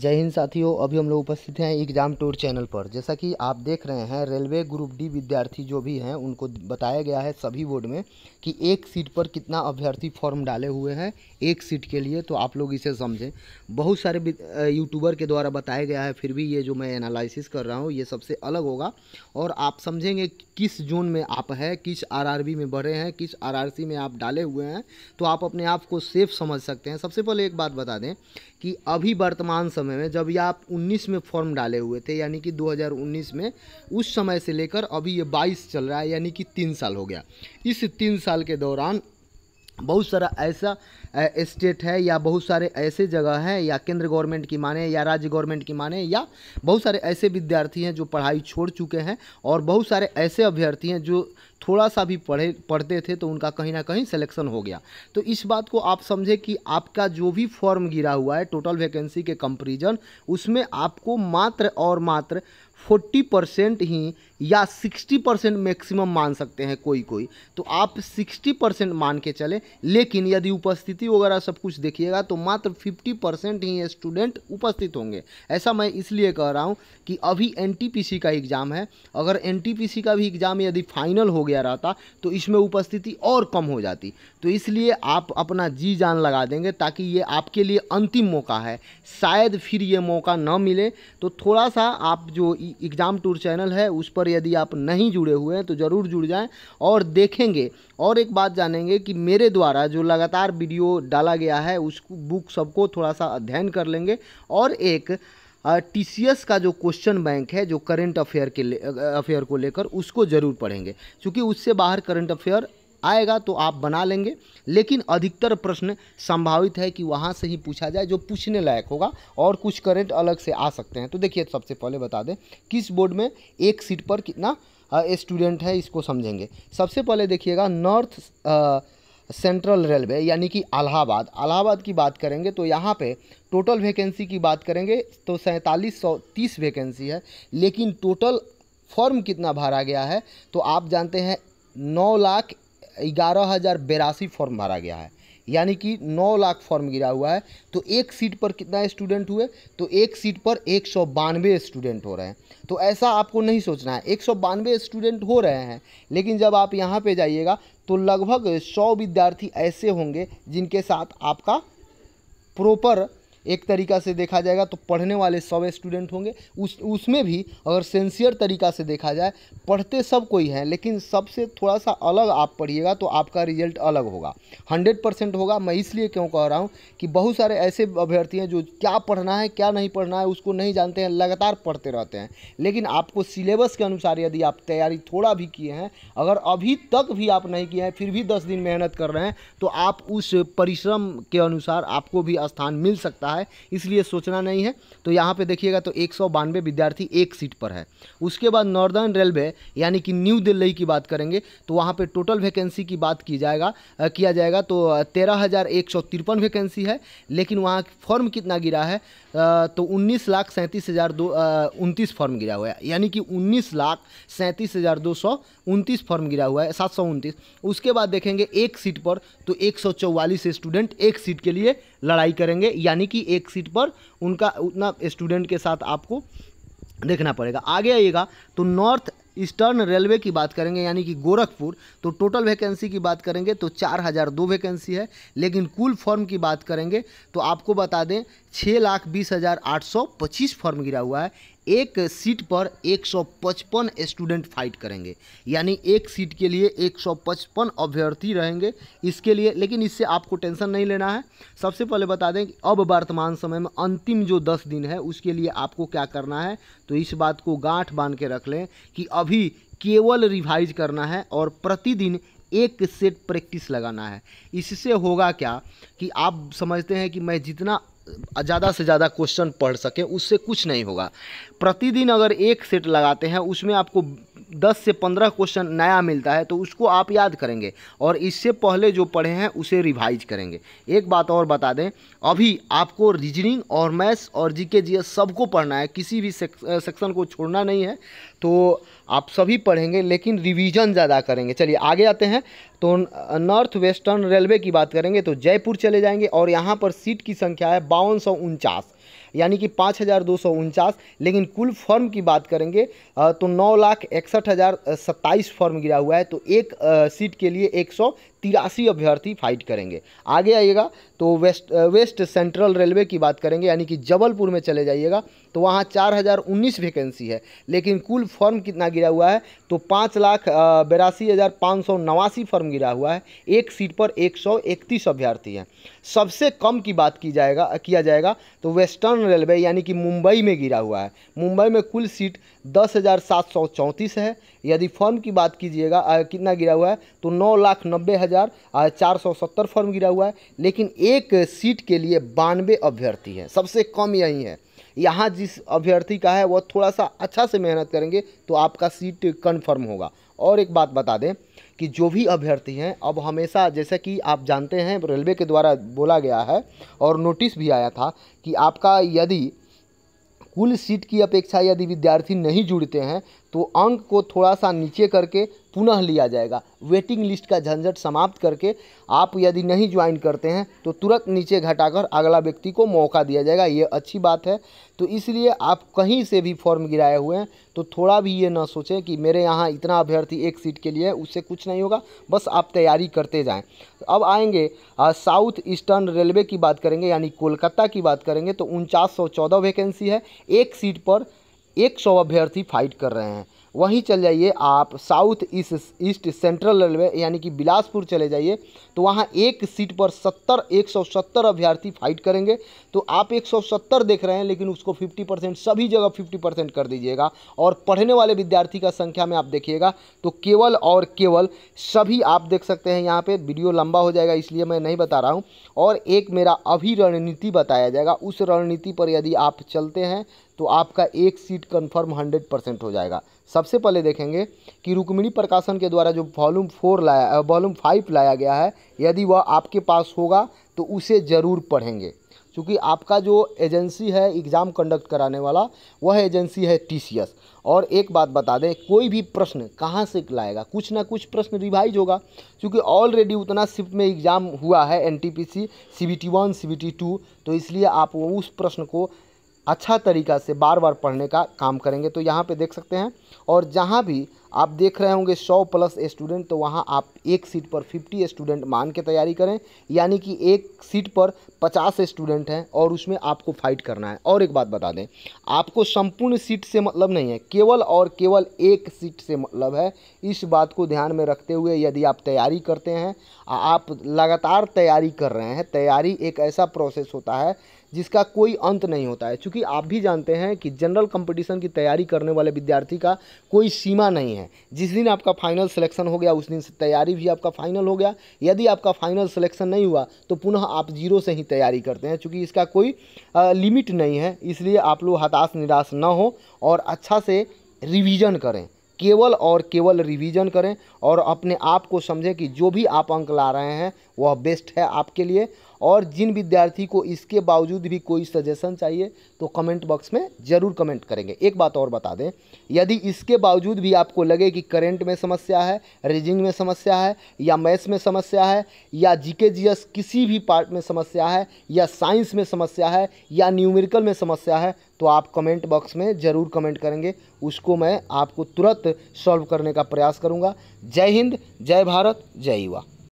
जय हिंद साथियों अभी हम लोग उपस्थित हैं एग्ज़ाम टूर चैनल पर जैसा कि आप देख रहे हैं रेलवे ग्रुप डी विद्यार्थी जो भी हैं उनको बताया गया है सभी बोर्ड में कि एक सीट पर कितना अभ्यर्थी फॉर्म डाले हुए हैं एक सीट के लिए तो आप लोग इसे समझें बहुत सारे यूट्यूबर के द्वारा बताया गया है फिर भी ये जो मैं एनालिसिस कर रहा हूँ ये सबसे अलग होगा और आप समझेंगे किस जोन में आप हैं किस आर में बढ़े हैं किस आर में आप डाले हुए हैं तो आप अपने आप को सेफ समझ सकते हैं सबसे पहले एक बात बता दें कि अभी वर्तमान समय समय में जब ये आप 19 में फॉर्म डाले हुए थे यानी कि 2019 में उस समय से लेकर अभी ये 22 चल रहा है यानी कि तीन साल हो गया इस तीन साल के दौरान बहुत सारा ऐसा स्टेट है या बहुत सारे ऐसे जगह हैं या केंद्र गवर्नमेंट की माने या राज्य गवर्नमेंट की माने या बहुत सारे ऐसे विद्यार्थी हैं जो पढ़ाई छोड़ चुके हैं और बहुत सारे ऐसे अभ्यर्थी हैं जो थोड़ा सा भी पढ़े पढ़ते थे तो उनका कहीं ना कहीं सिलेक्शन हो गया तो इस बात को आप समझे कि आपका जो भी फॉर्म गिरा हुआ है टोटल वैकेंसी के कंपेरिजन उसमें आपको मात्र और मात्र फोर्टी परसेंट ही या सिक्सटी परसेंट मैक्सिमम मान सकते हैं कोई कोई तो आप सिक्सटी परसेंट मान के चलें लेकिन यदि उपस्थिति वगैरह सब कुछ देखिएगा तो मात्र फिफ्टी परसेंट ही स्टूडेंट उपस्थित होंगे ऐसा मैं इसलिए कह रहा हूँ कि अभी एन का एग्ज़ाम है अगर एन का भी एग्ज़ाम यदि फाइनल हो गया रहता तो इसमें उपस्थिति और कम हो जाती तो इसलिए आप अपना जी जान लगा देंगे ताकि ये आपके लिए अंतिम मौका है शायद फिर ये मौका न मिले तो थोड़ा सा आप जो एग्ज़ाम टूर चैनल है उस पर यदि आप नहीं जुड़े हुए हैं तो ज़रूर जुड़ जाएं और देखेंगे और एक बात जानेंगे कि मेरे द्वारा जो लगातार वीडियो डाला गया है उस बुक सबको थोड़ा सा अध्ययन कर लेंगे और एक टी सी एस का जो क्वेश्चन बैंक है जो करंट अफेयर के अफेयर को लेकर उसको ज़रूर पढ़ेंगे क्योंकि उससे बाहर करंट अफेयर आएगा तो आप बना लेंगे लेकिन अधिकतर प्रश्न संभावित है कि वहाँ से ही पूछा जाए जो पूछने लायक होगा और कुछ करेंट अलग से आ सकते हैं तो देखिए सबसे पहले बता दें किस बोर्ड में एक सीट पर कितना स्टूडेंट है इसको समझेंगे सबसे पहले देखिएगा नॉर्थ सेंट्रल रेलवे यानी कि अलाहाबाद अलाहाबाद की बात करेंगे तो यहाँ पे टोटल वैकेंसी की बात करेंगे तो सैंतालीस सौ तीस वैकेंसी है लेकिन टोटल फॉर्म कितना भरा गया है तो आप जानते हैं नौ लाख ग्यारह हज़ार बेरासी फॉर्म भरा गया है यानी कि नौ लाख फॉर्म गिरा हुआ है तो एक सीट पर कितना स्टूडेंट हुए तो एक सीट पर एक सौ बानवे स्टूडेंट हो रहे हैं तो ऐसा आपको नहीं सोचना है एक सौ बानवे स्टूडेंट हो रहे हैं लेकिन जब आप यहाँ पे जाइएगा तो लगभग सौ विद्यार्थी ऐसे होंगे जिनके साथ आपका प्रॉपर एक तरीका से देखा जाएगा तो पढ़ने वाले सब स्टूडेंट होंगे उस उसमें भी अगर सेंसियर तरीका से देखा जाए पढ़ते सब कोई हैं लेकिन सबसे थोड़ा सा अलग आप पढ़िएगा तो आपका रिजल्ट अलग होगा हंड्रेड परसेंट होगा मैं इसलिए क्यों कह रहा हूँ कि बहुत सारे ऐसे अभ्यर्थी हैं जो क्या पढ़ना है क्या नहीं पढ़ना है उसको नहीं जानते हैं लगातार पढ़ते रहते हैं लेकिन आपको सिलेबस के अनुसार यदि आप तैयारी थोड़ा भी किए हैं अगर अभी तक भी आप नहीं किए हैं फिर भी दस दिन मेहनत कर रहे हैं तो आप उस परिश्रम के अनुसार आपको भी स्थान मिल सकता है रहा है इसलिए सोचना नहीं है तो यहाँ पे देखिएगा तो एक विद्यार्थी एक सीट पर है उसके बाद नॉर्दर्न रेलवे यानी कि न्यू दिल्ली की बात करेंगे तो वहाँ पर टोटल वैकेंसी की बात की जाएगा किया जाएगा तो तेरह वैकेंसी है लेकिन वहाँ फॉर्म कितना गिरा है तो उन्नीस लाख सैंतीस हज़ार दो उनतीस फॉर्म गिरा हुआ है यानी कि उन्नीस लाख सैंतीस हज़ार दो सौ उनतीस फॉर्म गिरा हुआ है सात सौ उनतीस उसके बाद देखेंगे एक सीट पर तो एक सौ चौवालीस स्टूडेंट एक सीट के लिए लड़ाई करेंगे यानी कि एक सीट पर उनका उतना स्टूडेंट के साथ आपको देखना पड़ेगा आगे आइएगा तो नॉर्थ ईस्टर्न रेलवे की बात करेंगे यानी कि गोरखपुर तो टोटल वैकेंसी की बात करेंगे तो चार हज़ार दो वैकेंसी है लेकिन कुल फॉर्म की बात करेंगे तो आपको बता दें छः लाख बीस हज़ार आठ सौ पच्चीस फॉर्म गिरा हुआ है एक सीट पर 155 स्टूडेंट फाइट करेंगे यानी एक सीट के लिए 155 अभ्यर्थी रहेंगे इसके लिए लेकिन इससे आपको टेंशन नहीं लेना है सबसे पहले बता दें कि अब वर्तमान समय में अंतिम जो 10 दिन है उसके लिए आपको क्या करना है तो इस बात को गांठ बांध के रख लें कि अभी केवल रिवाइज करना है और प्रतिदिन एक सेट प्रैक्टिस लगाना है इससे होगा क्या कि आप समझते हैं कि मैं जितना ज़्यादा से ज़्यादा क्वेश्चन पढ़ सकें उससे कुछ नहीं होगा प्रतिदिन अगर एक सेट लगाते हैं उसमें आपको दस से पंद्रह क्वेश्चन नया मिलता है तो उसको आप याद करेंगे और इससे पहले जो पढ़े हैं उसे रिवाइज करेंगे एक बात और बता दें अभी आपको रीजनिंग और मैथ्स और जीके जी सबको पढ़ना है किसी भी सेक्शन को छोड़ना नहीं है तो आप सभी पढ़ेंगे लेकिन रिवीजन ज़्यादा करेंगे चलिए आगे आते हैं तो नॉर्थ वेस्टर्न रेलवे की बात करेंगे तो जयपुर चले जाएंगे और यहाँ पर सीट की संख्या है बावन सौ उनचास यानी कि पाँच हज़ार दो सौ उनचास लेकिन कुल फॉर्म की बात करेंगे तो नौ लाख इकसठ हज़ार सत्ताईस फॉर्म गिरा हुआ है तो एक सीट के लिए एक सौ तिरासी अभ्यर्थी फाइट करेंगे आगे आइएगा तो वेस्ट वेस्ट सेंट्रल रेलवे की बात करेंगे यानी कि जबलपुर में चले जाइएगा तो वहाँ चार हज़ार उन्नीस वैकेंसी है लेकिन कुल फॉर्म कितना गिरा हुआ है तो पाँच लाख बेरासी हज़ार पाँच सौ नवासी फॉर्म गिरा हुआ है एक सीट पर एक सौ इकतीस अभ्यर्थी हैं सबसे कम की बात की जाएगा किया जाएगा तो वेस्टर्न रेलवे यानी कि मुंबई में गिरा हुआ है मुंबई में कुल सीट दस हज़ार सात सौ चौंतीस है यदि फॉर्म की बात कीजिएगा कितना गिरा हुआ है तो नौ लाख नब्बे हज़ार चार सौ सत्तर फॉर्म गिरा हुआ है लेकिन एक सीट के लिए बानवे अभ्यर्थी हैं सबसे कम यही है यहाँ जिस अभ्यर्थी का है वह थोड़ा सा अच्छा से मेहनत करेंगे तो आपका सीट कन्फर्म होगा और एक बात बता दें कि जो भी अभ्यर्थी हैं अब हमेशा जैसा कि आप जानते हैं रेलवे के द्वारा बोला गया है और नोटिस भी आया था कि आपका यदि कुल सीट की अपेक्षा यदि विद्यार्थी नहीं जुड़ते हैं तो अंक को थोड़ा सा नीचे करके पुनः लिया जाएगा वेटिंग लिस्ट का झंझट समाप्त करके आप यदि नहीं ज्वाइन करते हैं तो तुरंत नीचे घटाकर अगला व्यक्ति को मौका दिया जाएगा ये अच्छी बात है तो इसलिए आप कहीं से भी फॉर्म गिराए हुए हैं तो थोड़ा भी ये ना सोचें कि मेरे यहाँ इतना अभ्यर्थी एक सीट के लिए है उससे कुछ नहीं होगा बस आप तैयारी करते जाएँ अब आएँगे साउथ ईस्टर्न रेलवे की बात करेंगे यानी कोलकाता की बात करेंगे तो उनचास वैकेंसी है एक सीट पर एक सौ अभ्यर्थी फाइट कर रहे हैं वहीं चल जाइए आप south east east central railway यानी कि बिलासपुर चले जाइए तो वहाँ एक सीट पर सत्तर एक सौ सत्तर अभ्यर्थी फाइट करेंगे तो आप एक सौ सत्तर देख रहे हैं लेकिन उसको फिफ्टी परसेंट सभी जगह फिफ्टी परसेंट कर दीजिएगा और पढ़ने वाले विद्यार्थी का संख्या में आप देखिएगा तो केवल और केवल सभी आप देख सकते हैं यहाँ पर वीडियो लंबा हो जाएगा इसलिए मैं नहीं बता रहा हूँ और एक मेरा अभी रणनीति बताया जाएगा उस रणनीति पर यदि आप चलते हैं तो आपका एक सीट कंफर्म हंड्रेड परसेंट हो जाएगा सबसे पहले देखेंगे कि रुक्मिणी प्रकाशन के द्वारा जो वॉल्यूम फोर लाया वॉल्यूम फाइव लाया गया है यदि वह आपके पास होगा तो उसे ज़रूर पढ़ेंगे क्योंकि आपका जो एजेंसी है एग्ज़ाम कंडक्ट कराने वाला वह एजेंसी है टी और एक बात बता दें कोई भी प्रश्न कहाँ से लाएगा कुछ ना कुछ प्रश्न रिवाइज होगा क्योंकि ऑलरेडी उतना शिफ्ट में एग्ज़ाम हुआ है NTPC CBT one C two तो इसलिए आप उस प्रश्न को अच्छा तरीक़ा से बार बार पढ़ने का काम करेंगे तो यहाँ पे देख सकते हैं और जहाँ भी आप देख रहे होंगे 100 प्लस स्टूडेंट तो वहाँ आप एक सीट पर 50 स्टूडेंट मान के तैयारी करें यानी कि एक सीट पर 50 स्टूडेंट हैं और उसमें आपको फाइट करना है और एक बात बता दें आपको संपूर्ण सीट से मतलब नहीं है केवल और केवल एक सीट से मतलब है इस बात को ध्यान में रखते हुए यदि आप तैयारी करते हैं आप लगातार तैयारी कर रहे हैं तैयारी एक ऐसा प्रोसेस होता है जिसका कोई अंत नहीं होता है क्योंकि आप भी जानते हैं कि जनरल कंपटीशन की तैयारी करने वाले विद्यार्थी का कोई सीमा नहीं है जिस दिन आपका फाइनल सिलेक्शन हो गया उस दिन से तैयारी भी आपका फाइनल हो गया यदि आपका फाइनल सिलेक्शन नहीं हुआ तो पुनः आप जीरो से ही तैयारी करते हैं चूँकि इसका कोई आ, लिमिट नहीं है इसलिए आप लोग हताश निराश ना हो और अच्छा से रिविजन करें केवल और केवल रिवीजन करें और अपने आप को समझें कि जो भी आप अंक ला रहे हैं वह बेस्ट है आपके लिए और जिन विद्यार्थी को इसके बावजूद भी कोई सजेशन चाहिए तो कमेंट बॉक्स में ज़रूर कमेंट करेंगे एक बात और बता दें यदि इसके बावजूद भी आपको लगे कि करंट में समस्या है रेजिंग में समस्या है या मैथ्स में समस्या है या जीके जीएस किसी भी पार्ट में समस्या है या साइंस में समस्या है या न्यूमेरिकल में समस्या है तो आप कमेंट बॉक्स में ज़रूर कमेंट करेंगे उसको मैं आपको तुरंत सॉल्व करने का प्रयास करूँगा जय हिंद जय भारत जय युवा